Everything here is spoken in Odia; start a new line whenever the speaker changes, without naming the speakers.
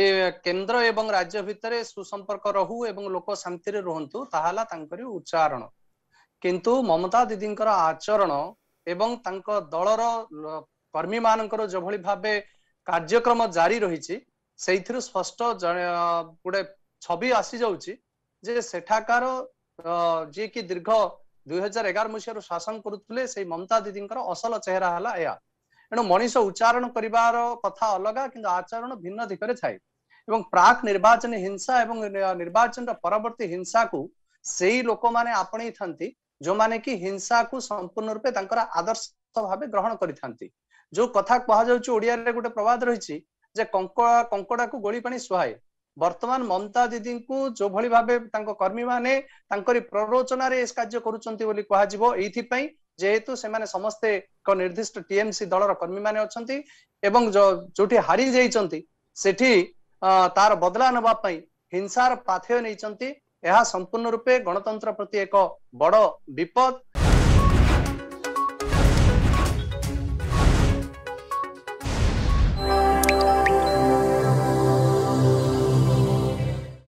ଏ କେନ୍ଦ୍ର ଏବଂ ରାଜ୍ୟ ଭିତରେ ସୁସମ୍ପର୍କ ରହୁ ଏବଂ ଲୋକ ଶାନ୍ତିରେ ରୁହନ୍ତୁ ତାହା ହେଲା ତାଙ୍କର ଉଚ୍ଚାରଣ କିନ୍ତୁ ମମତା ଦିଦିଙ୍କର ଆଚରଣ ଏବଂ ତାଙ୍କ ଦଳର କର୍ମୀ ମାନଙ୍କର ଯେଭଳି ଭାବେ କାର୍ଯ୍ୟକ୍ରମ ଜାରି ରହିଛି ସେଇଥିରୁ ସ୍ପଷ୍ଟ ଗୋଟେ ଛବି ଆସିଯାଉଛି ଯେ ସେଠାକାର ଯିଏକି ଦୀର୍ଘ ଦୁଇ ହଜାର ଏଗାର ମସିହାରୁ ଶାସନ କରୁଥିଲେ ସେଇ ମମତା ଦିଦିଙ୍କର ଅସଲ ଚେହେରା ହେଲା ଏହା ଏଣୁ ମଣିଷ ଉଚ୍ଚାରଣ କରିବାର କଥା ଅଲଗା କିନ୍ତୁ ଆଚରଣ ଭିନ୍ନ ଦିଗରେ ଥାଏ ଏବଂ ପ୍ରାକ୍ ନିର୍ବାଚନୀ ହିଂସା ଏବଂ ନିର୍ବାଚନର ପରବର୍ତ୍ତୀ ହିଂସାକୁ ସେଇ ଲୋକମାନେ ଆପଣେଇଥାନ୍ତି ଯୋଉମାନେ କି ହିଂସାକୁ ସମ୍ପୂର୍ଣ୍ଣ ରୂପେ ତାଙ୍କର ଆଦର୍ଶ ଭାବେ ଗ୍ରହଣ କରିଥାନ୍ତି ଯୋଉ କଥା କୁହାଯାଉଛି ଓଡ଼ିଆରେ ଗୋଟେ ପ୍ରବାଦ ରହିଛି ଯେ କଙ୍କଡା କଙ୍କଡାକୁ ଗୋଳି ପାଣି ସୁହାଏ ବର୍ତ୍ତମାନ ମମତା ଦିଦିଙ୍କୁ ଯୋଭଳି ଭାବେ ତାଙ୍କ କର୍ମୀମାନେ ତାଙ୍କରି ପ୍ରରୋଚନାରେ ଏ କାର୍ଯ୍ୟ କରୁଛନ୍ତି ବୋଲି କୁହାଯିବ ଏଇଥିପାଇଁ ଯେହେତୁ ସେମାନେ ସମସ୍ତେ ଏକ ନିର୍ଦ୍ଦିଷ୍ଟ ଟିଏମସି ଦଳର କର୍ମୀମାନେ ଅଛନ୍ତି ଏବଂ ଯୋଉଠି ହାରି ଯାଇଛନ୍ତି ସେଠି ତାର ବଦଳା ନେବା ପାଇଁ ହିଂସାର ପାଥେୟ ନେଇଛନ୍ତି ଏହା ସମ୍ପୂର୍ଣ୍ଣ ରୂପେ ଗଣତନ୍ତ୍ର ପ୍ରତି ଏକ ବଡ ବିପଦ